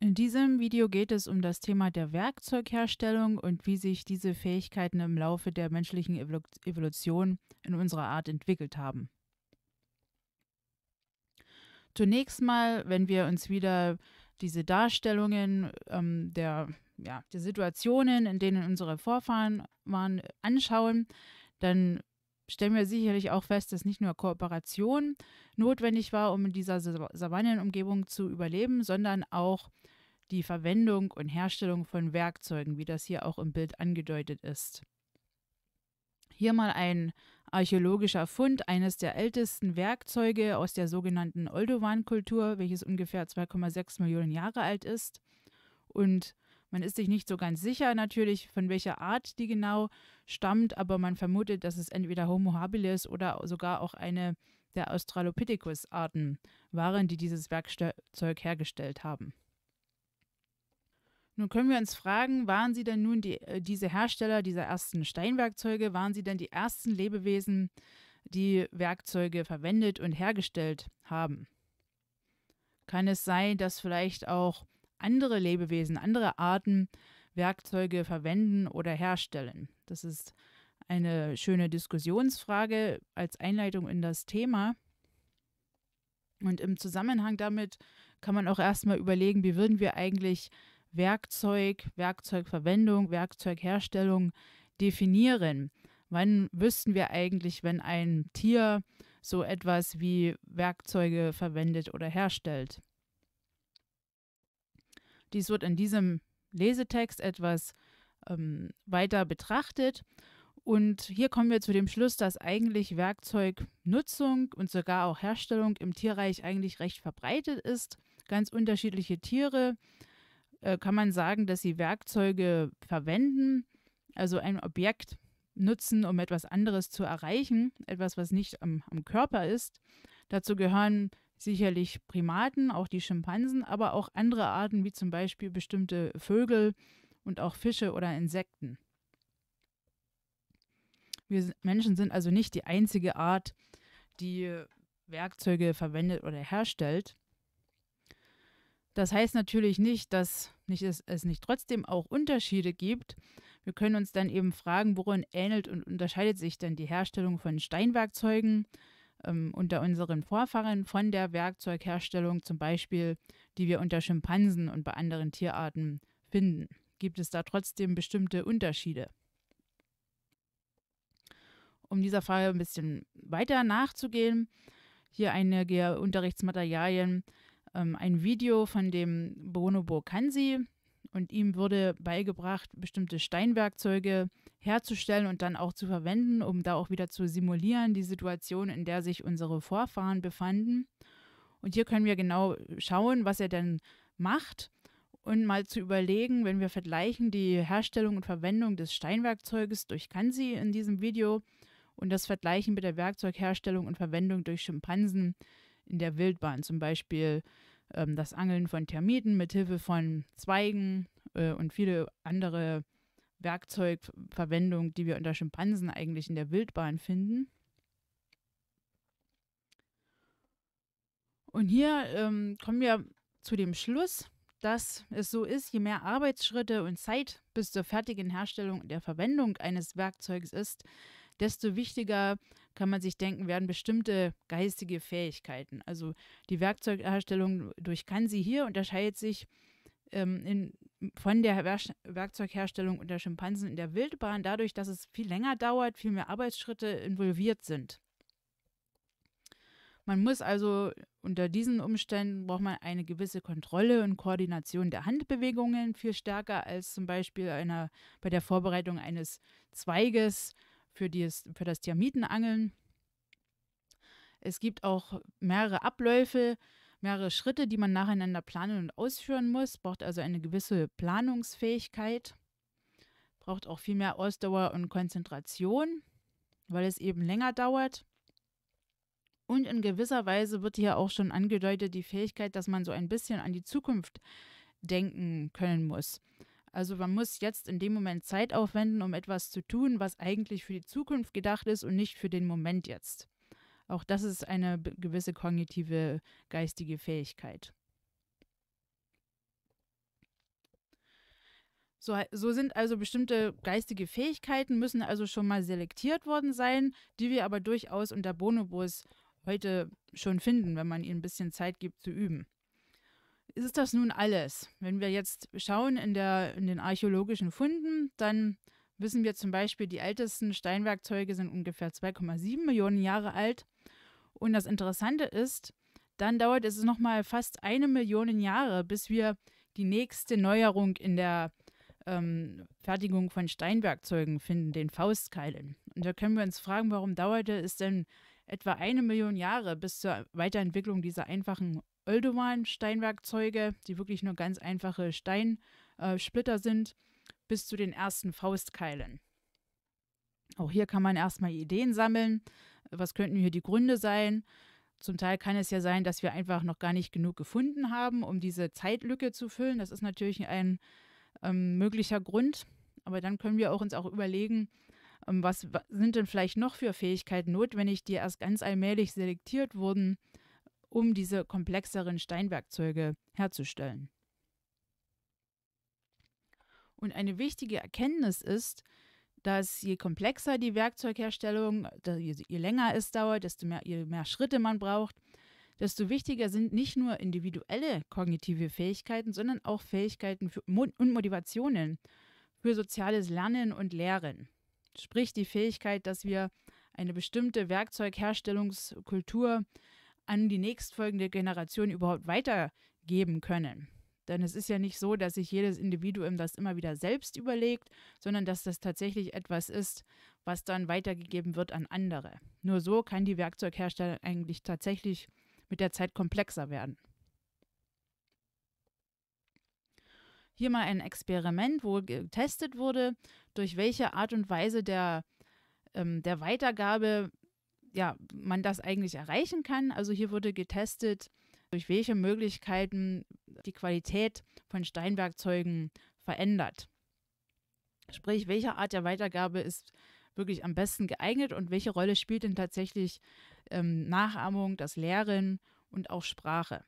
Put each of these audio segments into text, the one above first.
In diesem Video geht es um das Thema der Werkzeugherstellung und wie sich diese Fähigkeiten im Laufe der menschlichen Evolution in unserer Art entwickelt haben. Zunächst mal, wenn wir uns wieder diese Darstellungen ähm, der, ja, der Situationen, in denen unsere Vorfahren waren, anschauen, dann stellen wir sicherlich auch fest, dass nicht nur Kooperation notwendig war, um in dieser Savannenumgebung zu überleben, sondern auch die Verwendung und Herstellung von Werkzeugen, wie das hier auch im Bild angedeutet ist. Hier mal ein archäologischer Fund eines der ältesten Werkzeuge aus der sogenannten Oldowan-Kultur, welches ungefähr 2,6 Millionen Jahre alt ist und man ist sich nicht so ganz sicher natürlich, von welcher Art die genau stammt, aber man vermutet, dass es entweder Homo habilis oder sogar auch eine der Australopithecus-Arten waren, die dieses Werkzeug hergestellt haben. Nun können wir uns fragen, waren sie denn nun die, äh, diese Hersteller dieser ersten Steinwerkzeuge, waren sie denn die ersten Lebewesen, die Werkzeuge verwendet und hergestellt haben? Kann es sein, dass vielleicht auch andere Lebewesen, andere Arten Werkzeuge verwenden oder herstellen? Das ist eine schöne Diskussionsfrage als Einleitung in das Thema. Und im Zusammenhang damit kann man auch erstmal überlegen, wie würden wir eigentlich Werkzeug, Werkzeugverwendung, Werkzeugherstellung definieren? Wann wüssten wir eigentlich, wenn ein Tier so etwas wie Werkzeuge verwendet oder herstellt? Dies wird in diesem Lesetext etwas ähm, weiter betrachtet. Und hier kommen wir zu dem Schluss, dass eigentlich Werkzeugnutzung und sogar auch Herstellung im Tierreich eigentlich recht verbreitet ist. Ganz unterschiedliche Tiere äh, kann man sagen, dass sie Werkzeuge verwenden, also ein Objekt nutzen, um etwas anderes zu erreichen, etwas, was nicht am, am Körper ist. Dazu gehören sicherlich Primaten, auch die Schimpansen, aber auch andere Arten wie zum Beispiel bestimmte Vögel und auch Fische oder Insekten. Wir Menschen sind also nicht die einzige Art, die Werkzeuge verwendet oder herstellt. Das heißt natürlich nicht, dass nicht es, es nicht trotzdem auch Unterschiede gibt. Wir können uns dann eben fragen, worin ähnelt und unterscheidet sich denn die Herstellung von Steinwerkzeugen, ähm, unter unseren Vorfahren von der Werkzeugherstellung zum Beispiel, die wir unter Schimpansen und bei anderen Tierarten finden? Gibt es da trotzdem bestimmte Unterschiede? Um dieser Frage ein bisschen weiter nachzugehen, hier einige Unterrichtsmaterialien. Ähm, ein Video von dem Bruno Burkansi, und ihm wurde beigebracht, bestimmte Steinwerkzeuge herzustellen und dann auch zu verwenden, um da auch wieder zu simulieren, die Situation, in der sich unsere Vorfahren befanden. Und hier können wir genau schauen, was er denn macht und mal zu überlegen, wenn wir vergleichen die Herstellung und Verwendung des Steinwerkzeuges durch Kansi in diesem Video und das Vergleichen mit der Werkzeugherstellung und Verwendung durch Schimpansen in der Wildbahn zum Beispiel ähm, das Angeln von Termiten mit Hilfe von Zweigen äh, und viele andere Werkzeugverwendung, die wir unter Schimpansen eigentlich in der Wildbahn finden. Und hier ähm, kommen wir zu dem Schluss, dass es so ist, je mehr Arbeitsschritte und Zeit bis zur fertigen Herstellung und der Verwendung eines Werkzeugs ist, desto wichtiger kann man sich denken, werden bestimmte geistige Fähigkeiten. Also die Werkzeugherstellung durch Kansi hier unterscheidet sich ähm, in, von der Werkzeugherstellung unter Schimpansen in der Wildbahn dadurch, dass es viel länger dauert, viel mehr Arbeitsschritte involviert sind. Man muss also unter diesen Umständen braucht man eine gewisse Kontrolle und Koordination der Handbewegungen viel stärker als zum Beispiel einer, bei der Vorbereitung eines Zweiges für, dies, für das Termitenangeln. Es gibt auch mehrere Abläufe, mehrere Schritte, die man nacheinander planen und ausführen muss. Braucht also eine gewisse Planungsfähigkeit. Braucht auch viel mehr Ausdauer und Konzentration, weil es eben länger dauert. Und in gewisser Weise wird hier auch schon angedeutet die Fähigkeit, dass man so ein bisschen an die Zukunft denken können muss. Also man muss jetzt in dem Moment Zeit aufwenden, um etwas zu tun, was eigentlich für die Zukunft gedacht ist und nicht für den Moment jetzt. Auch das ist eine gewisse kognitive geistige Fähigkeit. So, so, sind also bestimmte geistige Fähigkeiten, müssen also schon mal selektiert worden sein, die wir aber durchaus unter Bonobos heute schon finden, wenn man ihnen ein bisschen Zeit gibt zu üben ist das nun alles? Wenn wir jetzt schauen in, der, in den archäologischen Funden, dann wissen wir zum Beispiel, die ältesten Steinwerkzeuge sind ungefähr 2,7 Millionen Jahre alt. Und das Interessante ist, dann dauert es nochmal fast eine Million Jahre, bis wir die nächste Neuerung in der ähm, Fertigung von Steinwerkzeugen finden, den Faustkeilen. Und da können wir uns fragen, warum dauerte es denn etwa eine Million Jahre bis zur Weiterentwicklung dieser einfachen Oldowan Steinwerkzeuge, die wirklich nur ganz einfache Steinsplitter äh, sind, bis zu den ersten Faustkeilen. Auch hier kann man erstmal Ideen sammeln. Was könnten hier die Gründe sein? Zum Teil kann es ja sein, dass wir einfach noch gar nicht genug gefunden haben, um diese Zeitlücke zu füllen. Das ist natürlich ein ähm, möglicher Grund. Aber dann können wir auch uns auch überlegen, ähm, was, was sind denn vielleicht noch für Fähigkeiten notwendig, die erst ganz allmählich selektiert wurden, um diese komplexeren Steinwerkzeuge herzustellen. Und eine wichtige Erkenntnis ist, dass je komplexer die Werkzeugherstellung, je länger es dauert, desto mehr, je mehr Schritte man braucht, desto wichtiger sind nicht nur individuelle kognitive Fähigkeiten, sondern auch Fähigkeiten und Motivationen für soziales Lernen und Lehren. Sprich die Fähigkeit, dass wir eine bestimmte Werkzeugherstellungskultur an die nächstfolgende Generation überhaupt weitergeben können. Denn es ist ja nicht so, dass sich jedes Individuum das immer wieder selbst überlegt, sondern dass das tatsächlich etwas ist, was dann weitergegeben wird an andere. Nur so kann die Werkzeughersteller eigentlich tatsächlich mit der Zeit komplexer werden. Hier mal ein Experiment, wo getestet wurde, durch welche Art und Weise der, ähm, der Weitergabe ja, man das eigentlich erreichen kann. Also hier wurde getestet, durch welche Möglichkeiten die Qualität von Steinwerkzeugen verändert. Sprich, welche Art der Weitergabe ist wirklich am besten geeignet und welche Rolle spielt denn tatsächlich ähm, Nachahmung, das Lehren und auch Sprache.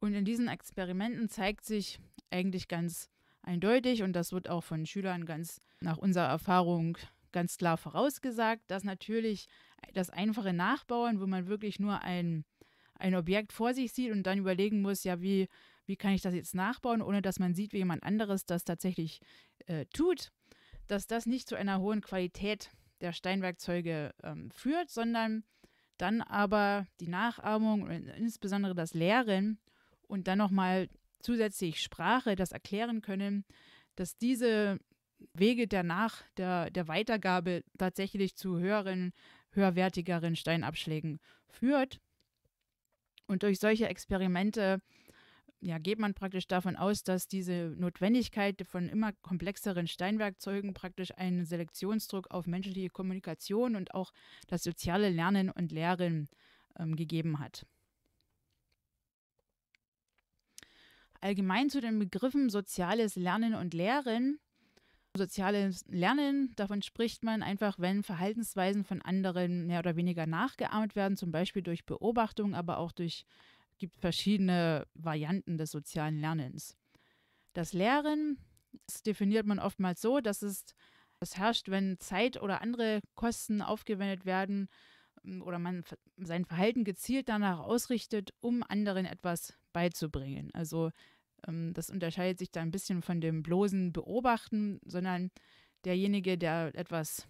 Und in diesen Experimenten zeigt sich eigentlich ganz eindeutig und das wird auch von Schülern ganz nach unserer Erfahrung ganz klar vorausgesagt, dass natürlich äh, das einfache Nachbauen, wo man wirklich nur ein, ein Objekt vor sich sieht und dann überlegen muss, ja, wie, wie kann ich das jetzt nachbauen, ohne dass man sieht, wie jemand anderes das tatsächlich äh, tut, dass das nicht zu einer hohen Qualität der Steinwerkzeuge ähm, führt, sondern dann aber die Nachahmung und insbesondere das Lehren und dann nochmal zusätzlich Sprache, das erklären können, dass diese Wege danach der, der Weitergabe tatsächlich zu höheren, höherwertigeren Steinabschlägen führt. Und durch solche Experimente ja, geht man praktisch davon aus, dass diese Notwendigkeit von immer komplexeren Steinwerkzeugen praktisch einen Selektionsdruck auf menschliche Kommunikation und auch das soziale Lernen und Lehren ähm, gegeben hat. Allgemein zu den Begriffen soziales Lernen und Lehren Soziales Lernen, davon spricht man einfach, wenn Verhaltensweisen von anderen mehr oder weniger nachgeahmt werden, zum Beispiel durch Beobachtung, aber auch durch, gibt verschiedene Varianten des sozialen Lernens. Das Lehren, das definiert man oftmals so, dass es das herrscht, wenn Zeit oder andere Kosten aufgewendet werden ähm, oder man sein Verhalten gezielt danach ausrichtet, um anderen etwas beizubringen. Also ähm, das unterscheidet sich da ein bisschen von dem bloßen Beobachten, sondern derjenige, der etwas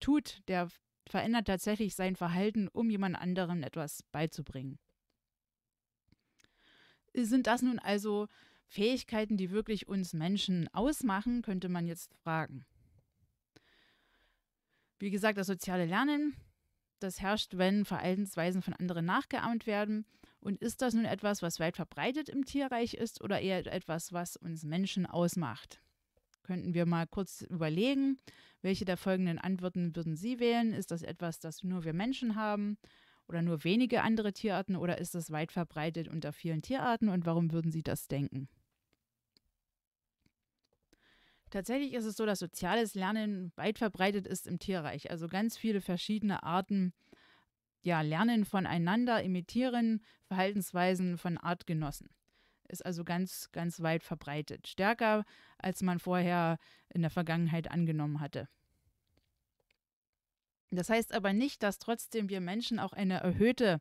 tut, der verändert tatsächlich sein Verhalten, um jemand anderen etwas beizubringen. Sind das nun also Fähigkeiten, die wirklich uns Menschen ausmachen, könnte man jetzt fragen. Wie gesagt, das soziale Lernen, das herrscht, wenn Verhaltensweisen von anderen nachgeahmt werden. Und ist das nun etwas, was weit verbreitet im Tierreich ist oder eher etwas, was uns Menschen ausmacht? Könnten wir mal kurz überlegen, welche der folgenden Antworten würden Sie wählen? Ist das etwas, das nur wir Menschen haben oder nur wenige andere Tierarten oder ist das weit verbreitet unter vielen Tierarten und warum würden Sie das denken? Tatsächlich ist es so, dass soziales Lernen weit verbreitet ist im Tierreich. Also ganz viele verschiedene Arten ja, lernen voneinander, imitieren Verhaltensweisen von Artgenossen. Ist also ganz, ganz weit verbreitet. Stärker, als man vorher in der Vergangenheit angenommen hatte. Das heißt aber nicht, dass trotzdem wir Menschen auch eine erhöhte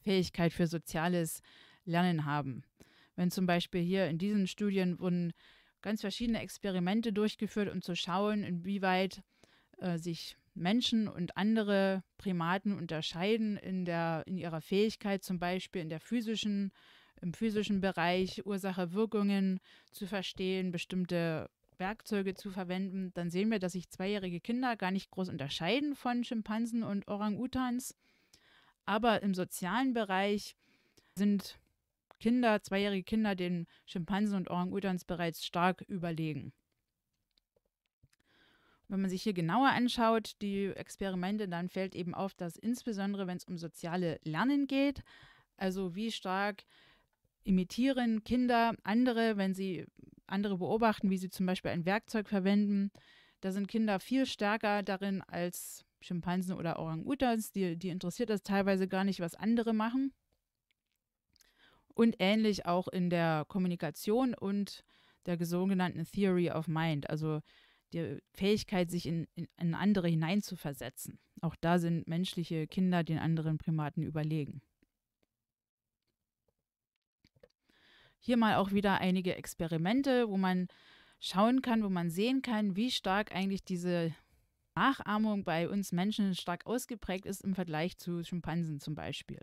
Fähigkeit für soziales Lernen haben. Wenn zum Beispiel hier in diesen Studien wurden ganz verschiedene Experimente durchgeführt, um zu schauen, inwieweit äh, sich Menschen und andere Primaten unterscheiden in, der, in ihrer Fähigkeit, zum Beispiel in der physischen, im physischen Bereich Ursache, Wirkungen zu verstehen, bestimmte Werkzeuge zu verwenden, dann sehen wir, dass sich zweijährige Kinder gar nicht groß unterscheiden von Schimpansen und Orang-Utans. Aber im sozialen Bereich sind Kinder, zweijährige Kinder den Schimpansen und Orang-Utans bereits stark überlegen. Wenn man sich hier genauer anschaut, die Experimente, dann fällt eben auf, dass insbesondere wenn es um soziale Lernen geht, also wie stark imitieren Kinder andere, wenn sie andere beobachten, wie sie zum Beispiel ein Werkzeug verwenden, da sind Kinder viel stärker darin als Schimpansen oder Orang-Utans. Die, die interessiert das teilweise gar nicht, was andere machen. Und ähnlich auch in der Kommunikation und der sogenannten Theory of Mind. Also die Fähigkeit, sich in, in, in andere hineinzuversetzen. Auch da sind menschliche Kinder den anderen Primaten überlegen. Hier mal auch wieder einige Experimente, wo man schauen kann, wo man sehen kann, wie stark eigentlich diese Nachahmung bei uns Menschen stark ausgeprägt ist im Vergleich zu Schimpansen zum Beispiel.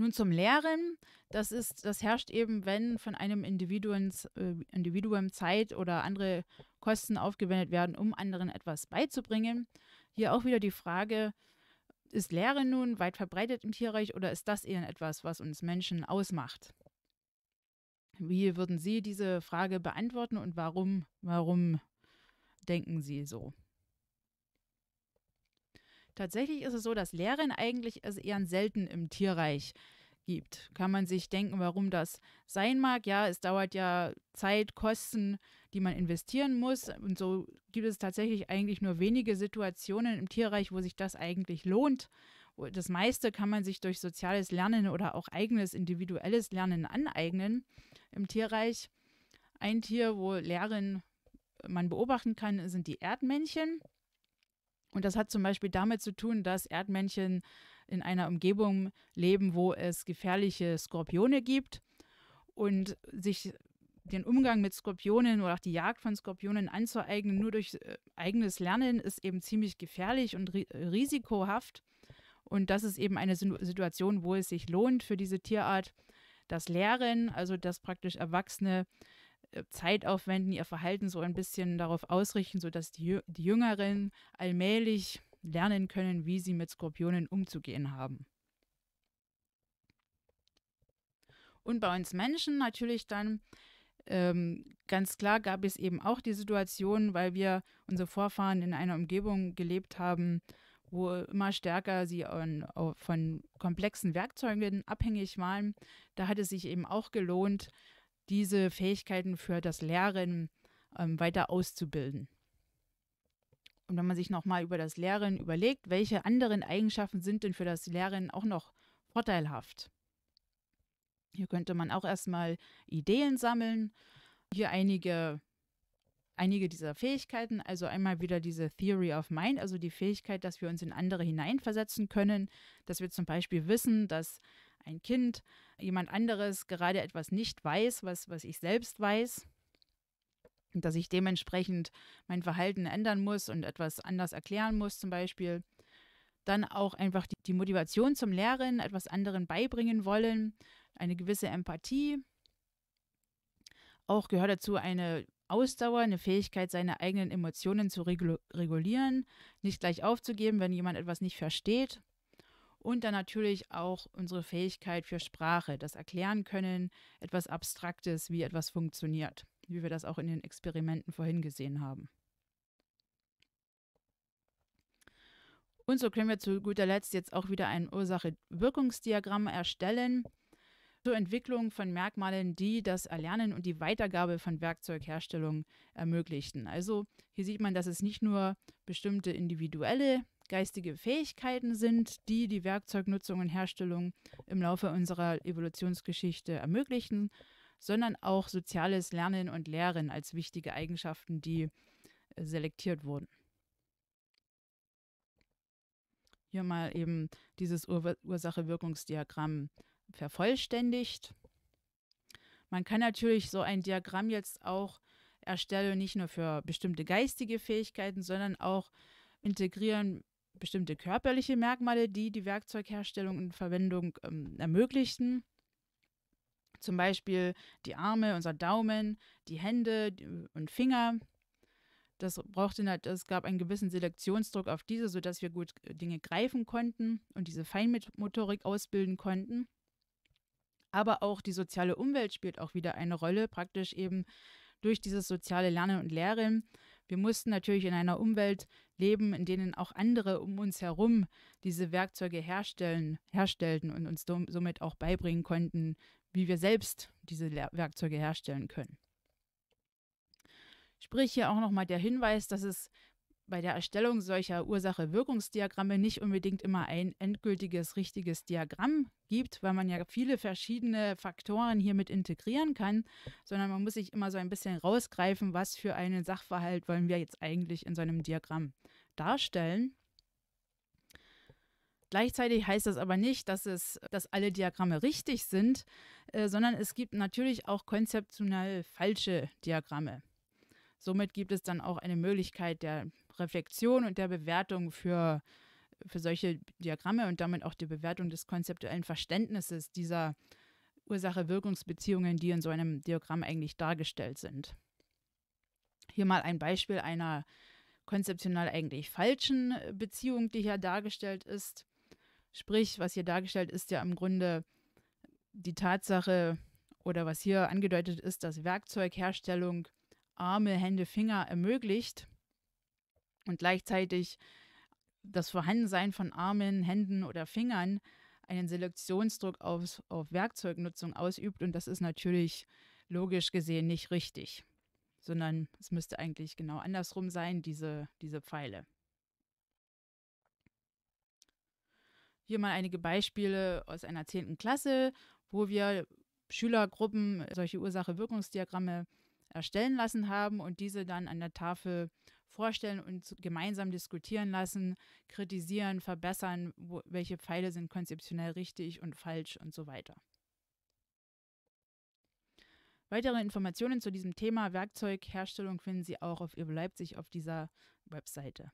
Nun zum Lehren. Das, ist, das herrscht eben, wenn von einem äh, Individuum Zeit oder andere Kosten aufgewendet werden, um anderen etwas beizubringen. Hier auch wieder die Frage, ist Lehren nun weit verbreitet im Tierreich oder ist das eher etwas, was uns Menschen ausmacht? Wie würden Sie diese Frage beantworten und warum, warum denken Sie so? Tatsächlich ist es so, dass Lehren eigentlich eher selten im Tierreich gibt. Kann man sich denken, warum das sein mag. Ja, es dauert ja Zeit, Kosten, die man investieren muss. Und so gibt es tatsächlich eigentlich nur wenige Situationen im Tierreich, wo sich das eigentlich lohnt. Das meiste kann man sich durch soziales Lernen oder auch eigenes individuelles Lernen aneignen im Tierreich. Ein Tier, wo Lehren man beobachten kann, sind die Erdmännchen. Und das hat zum Beispiel damit zu tun, dass Erdmännchen in einer Umgebung leben, wo es gefährliche Skorpione gibt und sich den Umgang mit Skorpionen oder auch die Jagd von Skorpionen anzueignen, nur durch äh, eigenes Lernen, ist eben ziemlich gefährlich und risikohaft. Und das ist eben eine Situation, wo es sich lohnt für diese Tierart, das Lehren, also dass praktisch Erwachsene äh, Zeit aufwenden, ihr Verhalten so ein bisschen darauf ausrichten, sodass die, die Jüngeren allmählich lernen können, wie sie mit Skorpionen umzugehen haben. Und bei uns Menschen natürlich dann ähm, ganz klar gab es eben auch die Situation, weil wir unsere Vorfahren in einer Umgebung gelebt haben, wo immer stärker sie on, on, von komplexen Werkzeugen abhängig waren. Da hat es sich eben auch gelohnt, diese Fähigkeiten für das Lehren ähm, weiter auszubilden. Und wenn man sich nochmal über das Lehren überlegt, welche anderen Eigenschaften sind denn für das Lehren auch noch vorteilhaft? Hier könnte man auch erstmal Ideen sammeln. Hier einige, einige dieser Fähigkeiten. Also einmal wieder diese Theory of Mind, also die Fähigkeit, dass wir uns in andere hineinversetzen können, dass wir zum Beispiel wissen, dass ein Kind jemand anderes gerade etwas nicht weiß, was, was ich selbst weiß, dass ich dementsprechend mein Verhalten ändern muss und etwas anders erklären muss zum Beispiel. Dann auch einfach die, die Motivation zum Lehren, etwas anderen beibringen wollen, eine gewisse Empathie. Auch gehört dazu eine Ausdauer, eine Fähigkeit, seine eigenen Emotionen zu regulieren, nicht gleich aufzugeben, wenn jemand etwas nicht versteht und dann natürlich auch unsere Fähigkeit für Sprache, das Erklären können, etwas Abstraktes, wie etwas funktioniert, wie wir das auch in den Experimenten vorhin gesehen haben. Und so können wir zu guter Letzt jetzt auch wieder ein Ursache-Wirkungsdiagramm erstellen zur Entwicklung von Merkmalen, die das Erlernen und die Weitergabe von Werkzeugherstellung ermöglichten. Also hier sieht man, dass es nicht nur bestimmte individuelle geistige Fähigkeiten sind, die die Werkzeugnutzung und Herstellung im Laufe unserer Evolutionsgeschichte ermöglichen, sondern auch soziales Lernen und Lehren als wichtige Eigenschaften, die äh, selektiert wurden. Hier mal eben dieses Ur Ursache-Wirkungsdiagramm vervollständigt. Man kann natürlich so ein Diagramm jetzt auch erstellen, nicht nur für bestimmte geistige Fähigkeiten, sondern auch integrieren bestimmte körperliche Merkmale, die die Werkzeugherstellung und Verwendung ähm, ermöglichten. Zum Beispiel die Arme, unser Daumen, die Hände äh, und Finger. Das brauchte, halt, es gab einen gewissen Selektionsdruck auf diese, sodass wir gut äh, Dinge greifen konnten und diese Feinmotorik ausbilden konnten. Aber auch die soziale Umwelt spielt auch wieder eine Rolle, praktisch eben durch dieses soziale Lernen und Lehren wir mussten natürlich in einer Umwelt leben, in denen auch andere um uns herum diese Werkzeuge herstellen, herstellten und uns somit auch beibringen konnten, wie wir selbst diese Werkzeuge herstellen können. Sprich hier auch nochmal der Hinweis, dass es bei der Erstellung solcher Ursache-Wirkungsdiagramme nicht unbedingt immer ein endgültiges, richtiges Diagramm gibt, weil man ja viele verschiedene Faktoren hiermit integrieren kann, sondern man muss sich immer so ein bisschen rausgreifen, was für einen Sachverhalt wollen wir jetzt eigentlich in so einem Diagramm darstellen. Gleichzeitig heißt das aber nicht, dass, es, dass alle Diagramme richtig sind, äh, sondern es gibt natürlich auch konzeptionell falsche Diagramme. Somit gibt es dann auch eine Möglichkeit der Reflexion und der Bewertung für, für solche Diagramme und damit auch die Bewertung des konzeptuellen Verständnisses dieser Ursache-Wirkungsbeziehungen, die in so einem Diagramm eigentlich dargestellt sind. Hier mal ein Beispiel einer konzeptional eigentlich falschen Beziehung, die hier dargestellt ist. Sprich, was hier dargestellt ist, ja im Grunde die Tatsache oder was hier angedeutet ist, dass Werkzeugherstellung Arme, Hände, Finger ermöglicht, und gleichzeitig das Vorhandensein von Armen, Händen oder Fingern einen Selektionsdruck auf, auf Werkzeugnutzung ausübt. Und das ist natürlich logisch gesehen nicht richtig, sondern es müsste eigentlich genau andersrum sein, diese, diese Pfeile. Hier mal einige Beispiele aus einer 10. Klasse, wo wir Schülergruppen solche Ursache-Wirkungsdiagramme erstellen lassen haben und diese dann an der Tafel vorstellen und gemeinsam diskutieren lassen, kritisieren, verbessern, wo, welche Pfeile sind konzeptionell richtig und falsch und so weiter. Weitere Informationen zu diesem Thema Werkzeugherstellung finden Sie auch auf Ihr Leipzig auf dieser Webseite.